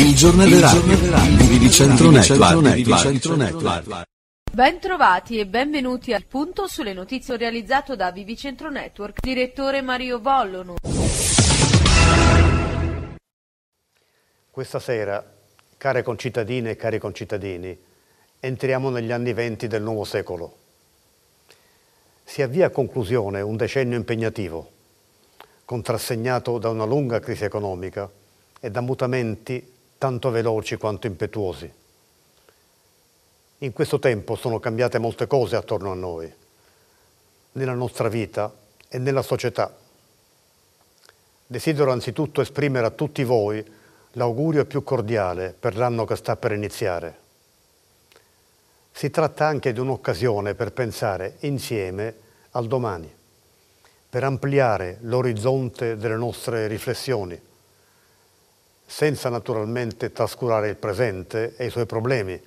Il giornale radio, di Centro Network. Bentrovati e benvenuti al punto sulle notizie realizzato da Vivi Centro Network, direttore Mario Bollono. Questa sera, care concittadine e cari concittadini, entriamo negli anni venti del nuovo secolo. Si avvia a conclusione un decennio impegnativo, contrassegnato da una lunga crisi economica e da mutamenti tanto veloci quanto impetuosi. In questo tempo sono cambiate molte cose attorno a noi, nella nostra vita e nella società. Desidero anzitutto esprimere a tutti voi l'augurio più cordiale per l'anno che sta per iniziare. Si tratta anche di un'occasione per pensare insieme al domani, per ampliare l'orizzonte delle nostre riflessioni senza naturalmente trascurare il presente e i suoi problemi,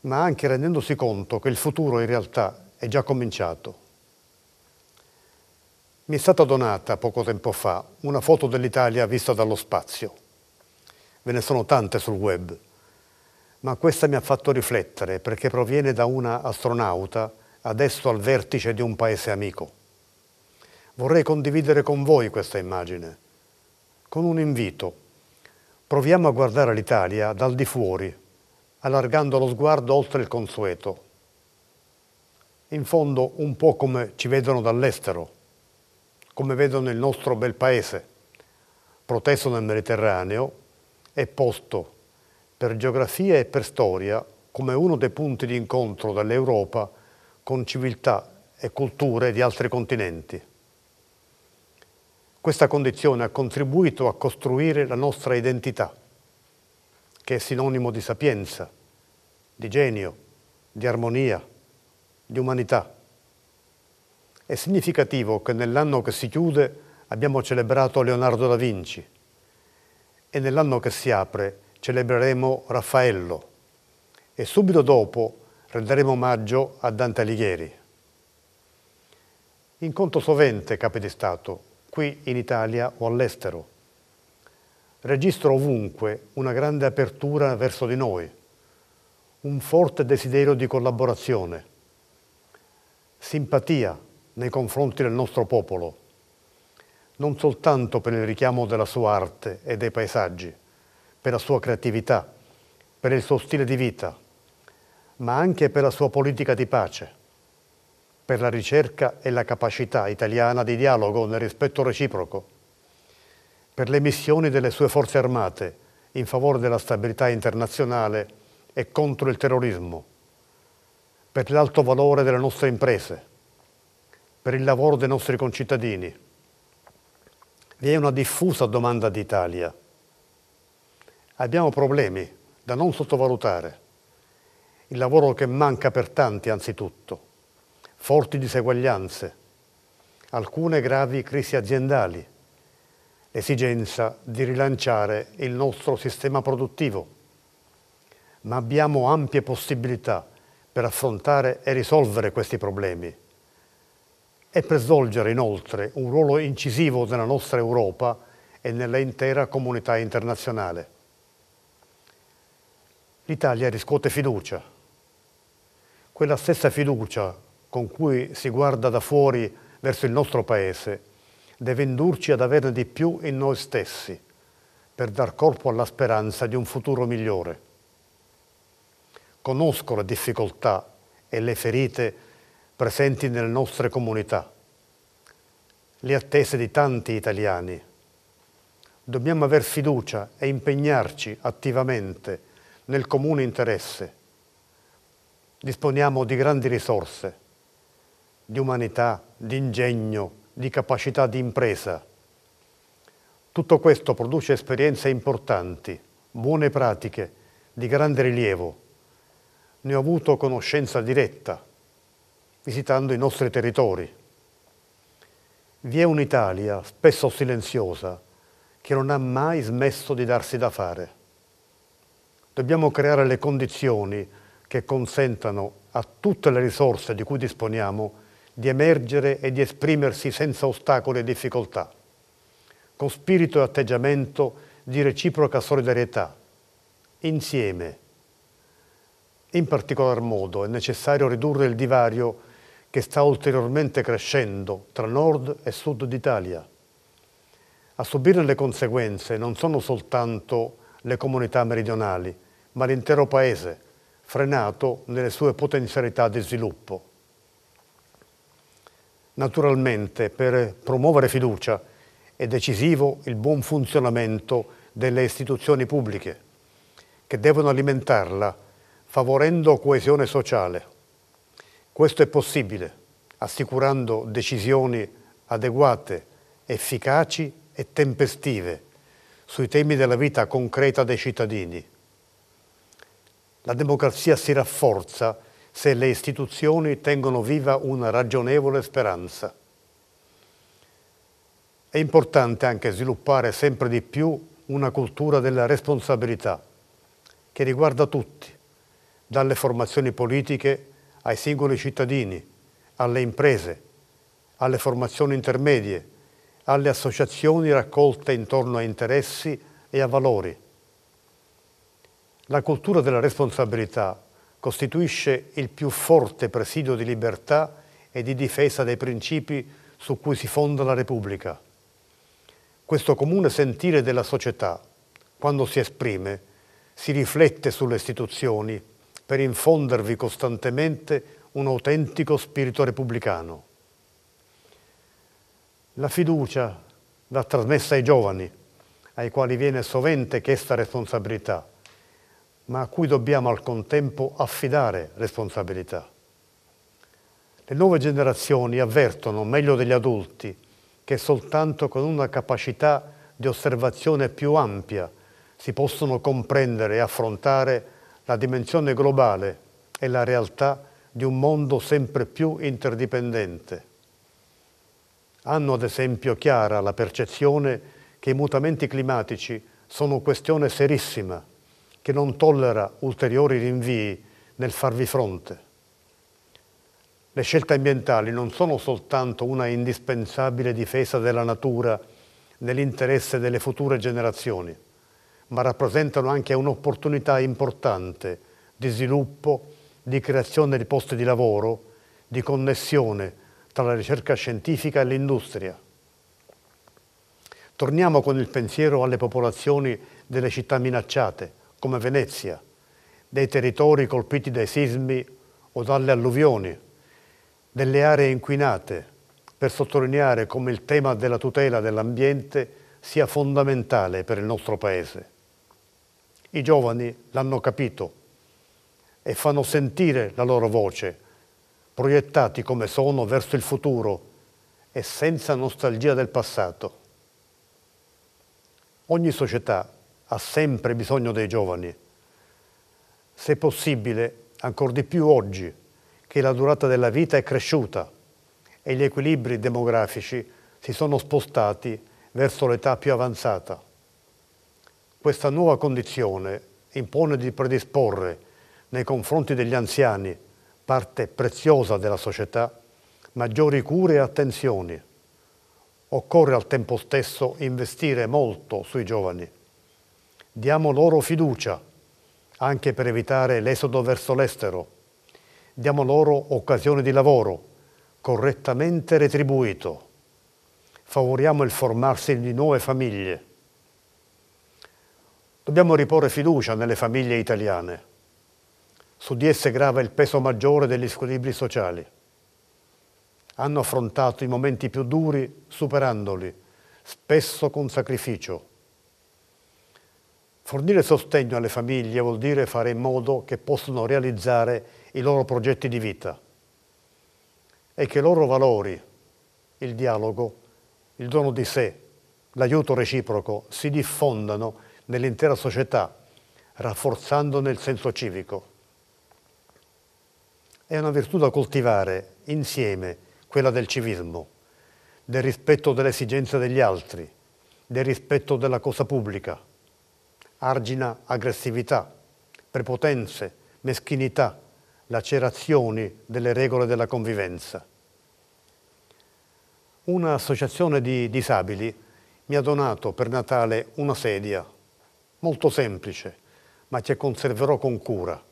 ma anche rendendosi conto che il futuro in realtà è già cominciato. Mi è stata donata poco tempo fa una foto dell'Italia vista dallo spazio. Ve ne sono tante sul web, ma questa mi ha fatto riflettere perché proviene da una astronauta adesso al vertice di un paese amico. Vorrei condividere con voi questa immagine, con un invito Proviamo a guardare l'Italia dal di fuori, allargando lo sguardo oltre il consueto. In fondo un po' come ci vedono dall'estero, come vedono il nostro bel paese, proteso nel Mediterraneo e posto per geografia e per storia come uno dei punti di incontro dell'Europa con civiltà e culture di altri continenti. Questa condizione ha contribuito a costruire la nostra identità, che è sinonimo di sapienza, di genio, di armonia, di umanità. È significativo che nell'anno che si chiude abbiamo celebrato Leonardo da Vinci e nell'anno che si apre celebreremo Raffaello e subito dopo renderemo omaggio a Dante Alighieri. Incontro sovente capi di Stato qui in Italia o all'estero. Registro ovunque una grande apertura verso di noi, un forte desiderio di collaborazione, simpatia nei confronti del nostro popolo, non soltanto per il richiamo della sua arte e dei paesaggi, per la sua creatività, per il suo stile di vita, ma anche per la sua politica di pace per la ricerca e la capacità italiana di dialogo nel rispetto reciproco, per le missioni delle sue forze armate in favore della stabilità internazionale e contro il terrorismo, per l'alto valore delle nostre imprese, per il lavoro dei nostri concittadini. Vi è una diffusa domanda d'Italia. Abbiamo problemi da non sottovalutare. Il lavoro che manca per tanti anzitutto forti diseguaglianze, alcune gravi crisi aziendali, l'esigenza di rilanciare il nostro sistema produttivo. Ma abbiamo ampie possibilità per affrontare e risolvere questi problemi e per svolgere inoltre un ruolo incisivo nella nostra Europa e nell'intera comunità internazionale. L'Italia riscuote fiducia, quella stessa fiducia con cui si guarda da fuori verso il nostro Paese deve indurci ad averne di più in noi stessi per dar corpo alla speranza di un futuro migliore. Conosco le difficoltà e le ferite presenti nelle nostre comunità, le attese di tanti italiani. Dobbiamo aver fiducia e impegnarci attivamente nel comune interesse. Disponiamo di grandi risorse di umanità, di ingegno, di capacità di impresa. Tutto questo produce esperienze importanti, buone pratiche, di grande rilievo. Ne ho avuto conoscenza diretta, visitando i nostri territori. Vi è un'Italia, spesso silenziosa, che non ha mai smesso di darsi da fare. Dobbiamo creare le condizioni che consentano a tutte le risorse di cui disponiamo di emergere e di esprimersi senza ostacoli e difficoltà, con spirito e atteggiamento di reciproca solidarietà, insieme. In particolar modo è necessario ridurre il divario che sta ulteriormente crescendo tra nord e sud d'Italia. A subire le conseguenze non sono soltanto le comunità meridionali, ma l'intero Paese, frenato nelle sue potenzialità di sviluppo. Naturalmente per promuovere fiducia è decisivo il buon funzionamento delle istituzioni pubbliche, che devono alimentarla favorendo coesione sociale. Questo è possibile assicurando decisioni adeguate, efficaci e tempestive sui temi della vita concreta dei cittadini. La democrazia si rafforza se le istituzioni tengono viva una ragionevole speranza. È importante anche sviluppare sempre di più una cultura della responsabilità che riguarda tutti, dalle formazioni politiche ai singoli cittadini, alle imprese, alle formazioni intermedie, alle associazioni raccolte intorno a interessi e a valori. La cultura della responsabilità costituisce il più forte presidio di libertà e di difesa dei principi su cui si fonda la Repubblica. Questo comune sentire della società, quando si esprime, si riflette sulle istituzioni per infondervi costantemente un autentico spirito repubblicano. La fiducia va trasmessa ai giovani, ai quali viene sovente chiesta responsabilità ma a cui dobbiamo al contempo affidare responsabilità. Le nuove generazioni avvertono, meglio degli adulti, che soltanto con una capacità di osservazione più ampia si possono comprendere e affrontare la dimensione globale e la realtà di un mondo sempre più interdipendente. Hanno ad esempio chiara la percezione che i mutamenti climatici sono questione serissima che non tollera ulteriori rinvii nel farvi fronte. Le scelte ambientali non sono soltanto una indispensabile difesa della natura nell'interesse delle future generazioni, ma rappresentano anche un'opportunità importante di sviluppo, di creazione di posti di lavoro, di connessione tra la ricerca scientifica e l'industria. Torniamo con il pensiero alle popolazioni delle città minacciate, come Venezia, dei territori colpiti dai sismi o dalle alluvioni, delle aree inquinate, per sottolineare come il tema della tutela dell'ambiente sia fondamentale per il nostro Paese. I giovani l'hanno capito e fanno sentire la loro voce, proiettati come sono verso il futuro e senza nostalgia del passato. Ogni società ha sempre bisogno dei giovani. Se possibile, ancor di più oggi, che la durata della vita è cresciuta e gli equilibri demografici si sono spostati verso l'età più avanzata. Questa nuova condizione impone di predisporre nei confronti degli anziani, parte preziosa della società, maggiori cure e attenzioni. Occorre al tempo stesso investire molto sui giovani Diamo loro fiducia, anche per evitare l'esodo verso l'estero. Diamo loro occasione di lavoro, correttamente retribuito. Favoriamo il formarsi di nuove famiglie. Dobbiamo riporre fiducia nelle famiglie italiane. Su di esse grava il peso maggiore degli squilibri sociali. Hanno affrontato i momenti più duri superandoli, spesso con sacrificio Fornire sostegno alle famiglie vuol dire fare in modo che possano realizzare i loro progetti di vita e che i loro valori, il dialogo, il dono di sé, l'aiuto reciproco si diffondano nell'intera società, rafforzandone il senso civico. È una virtù da coltivare insieme quella del civismo, del rispetto delle esigenze degli altri, del rispetto della cosa pubblica, argina aggressività, prepotenze, meschinità, lacerazioni delle regole della convivenza. Un'associazione di disabili mi ha donato per Natale una sedia, molto semplice, ma che conserverò con cura,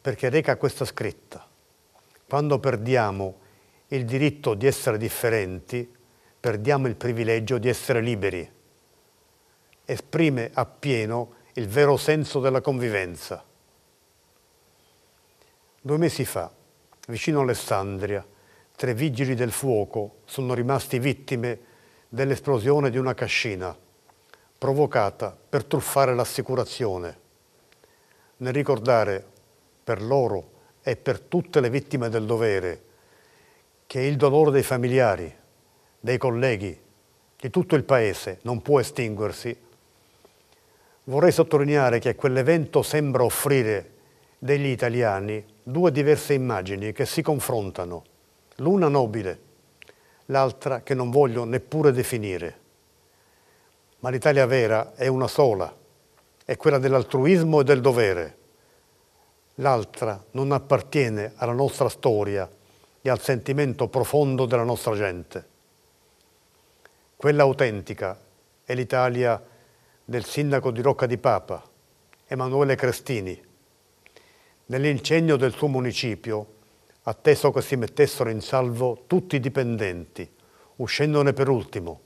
perché reca questa scritta. Quando perdiamo il diritto di essere differenti, perdiamo il privilegio di essere liberi esprime appieno il vero senso della convivenza. Due mesi fa, vicino Alessandria, tre vigili del fuoco sono rimasti vittime dell'esplosione di una cascina provocata per truffare l'assicurazione. Nel ricordare per loro e per tutte le vittime del dovere che il dolore dei familiari, dei colleghi, di tutto il Paese non può estinguersi, Vorrei sottolineare che quell'evento sembra offrire degli italiani due diverse immagini che si confrontano, l'una nobile, l'altra che non voglio neppure definire. Ma l'Italia vera è una sola, è quella dell'altruismo e del dovere. L'altra non appartiene alla nostra storia e al sentimento profondo della nostra gente. Quella autentica è l'Italia vera del sindaco di Rocca di Papa, Emanuele Crestini. Nell'incendio del suo municipio, atteso che si mettessero in salvo tutti i dipendenti, uscendone per ultimo,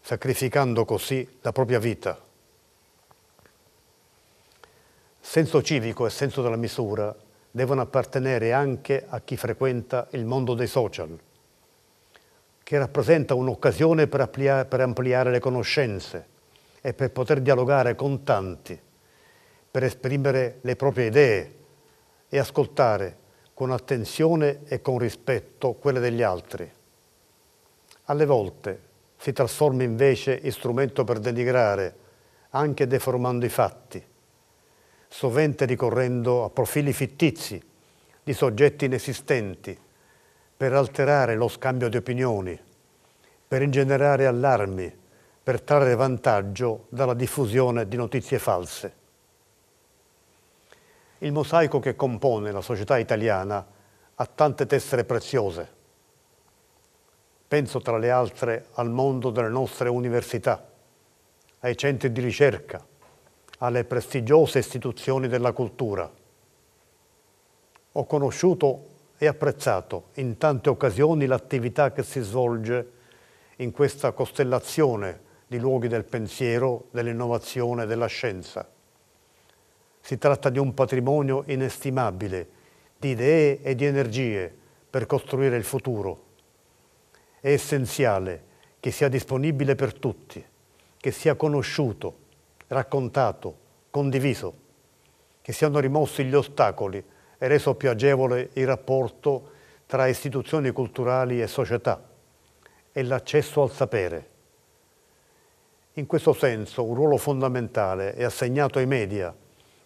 sacrificando così la propria vita. Senso civico e senso della misura devono appartenere anche a chi frequenta il mondo dei social, che rappresenta un'occasione per, ampliare le conoscenze, e per poter dialogare con tanti, per esprimere le proprie idee e ascoltare con attenzione e con rispetto quelle degli altri. Alle volte si trasforma invece in strumento per denigrare, anche deformando i fatti, sovente ricorrendo a profili fittizi di soggetti inesistenti per alterare lo scambio di opinioni, per ingenerare allarmi per trarre vantaggio dalla diffusione di notizie false. Il mosaico che compone la società italiana ha tante tessere preziose. Penso tra le altre al mondo delle nostre università, ai centri di ricerca, alle prestigiose istituzioni della cultura. Ho conosciuto e apprezzato in tante occasioni l'attività che si svolge in questa costellazione di luoghi del pensiero, dell'innovazione, della scienza. Si tratta di un patrimonio inestimabile di idee e di energie per costruire il futuro. È essenziale che sia disponibile per tutti, che sia conosciuto, raccontato, condiviso, che siano rimossi gli ostacoli e reso più agevole il rapporto tra istituzioni culturali e società e l'accesso al sapere. In questo senso un ruolo fondamentale è assegnato ai media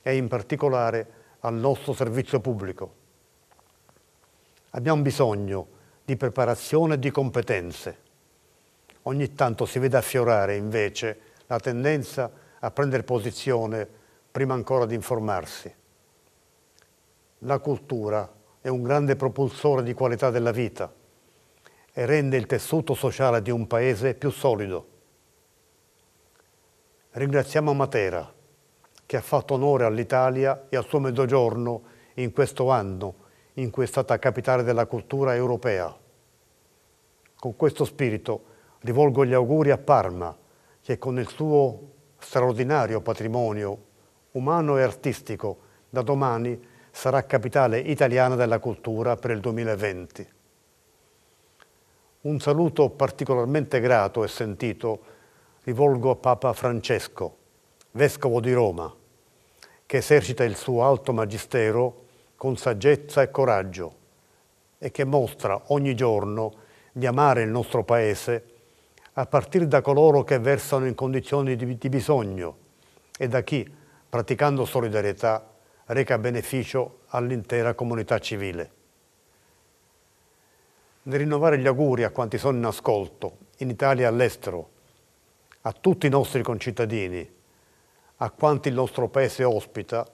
e in particolare al nostro servizio pubblico. Abbiamo bisogno di preparazione e di competenze. Ogni tanto si vede affiorare invece la tendenza a prendere posizione prima ancora di informarsi. La cultura è un grande propulsore di qualità della vita e rende il tessuto sociale di un paese più solido. Ringraziamo Matera che ha fatto onore all'Italia e al suo mezzogiorno in questo anno in cui è stata capitale della cultura europea. Con questo spirito rivolgo gli auguri a Parma che con il suo straordinario patrimonio umano e artistico da domani sarà capitale italiana della cultura per il 2020. Un saluto particolarmente grato e sentito rivolgo a Papa Francesco, Vescovo di Roma, che esercita il suo alto magistero con saggezza e coraggio e che mostra ogni giorno di amare il nostro Paese a partire da coloro che versano in condizioni di, bisogno e da chi, praticando solidarietà, reca beneficio all'intera comunità civile. Nel rinnovare gli auguri a quanti sono in ascolto, in Italia e all'estero, a tutti i nostri concittadini, a quanti il nostro Paese ospita,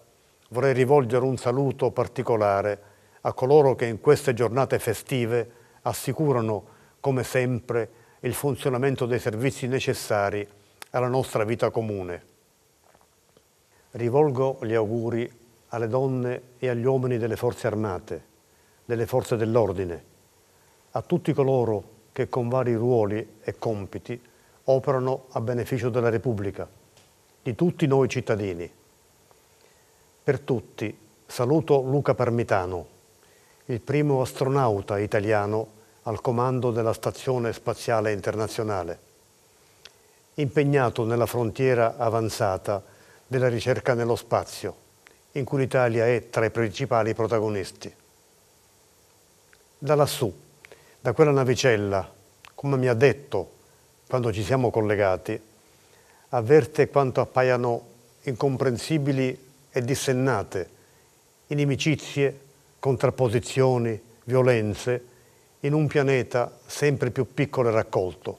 vorrei rivolgere un saluto particolare a coloro che in queste giornate festive assicurano, come sempre, il funzionamento dei servizi necessari alla nostra vita comune. Rivolgo gli auguri alle donne e agli uomini delle forze armate, delle forze dell'ordine, a tutti coloro che con vari ruoli e compiti operano a beneficio della Repubblica, di tutti noi cittadini. Per tutti saluto Luca Parmitano, il primo astronauta italiano al comando della Stazione Spaziale Internazionale, impegnato nella frontiera avanzata della ricerca nello spazio, in cui l'Italia è tra i principali protagonisti. Da lassù, da quella navicella, come mi ha detto quando ci siamo collegati, avverte quanto appaiano incomprensibili e dissennate inimicizie, contrapposizioni, violenze, in un pianeta sempre più piccolo e raccolto.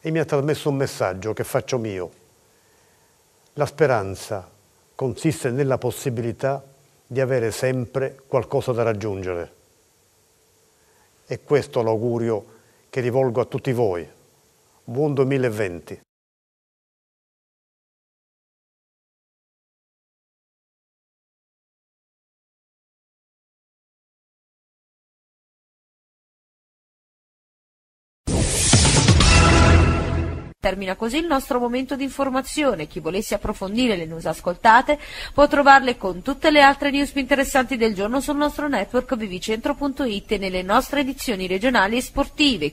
E mi ha trasmesso un messaggio che faccio mio. La speranza consiste nella possibilità di avere sempre qualcosa da raggiungere. E questo l'augurio che rivolgo a tutti voi. Buon 2020. Termina così il nostro momento di informazione. Chi volesse approfondire le news ascoltate può trovarle con tutte le altre news più interessanti del giorno sul nostro network bvcentro.it e nelle nostre edizioni regionali e sportive.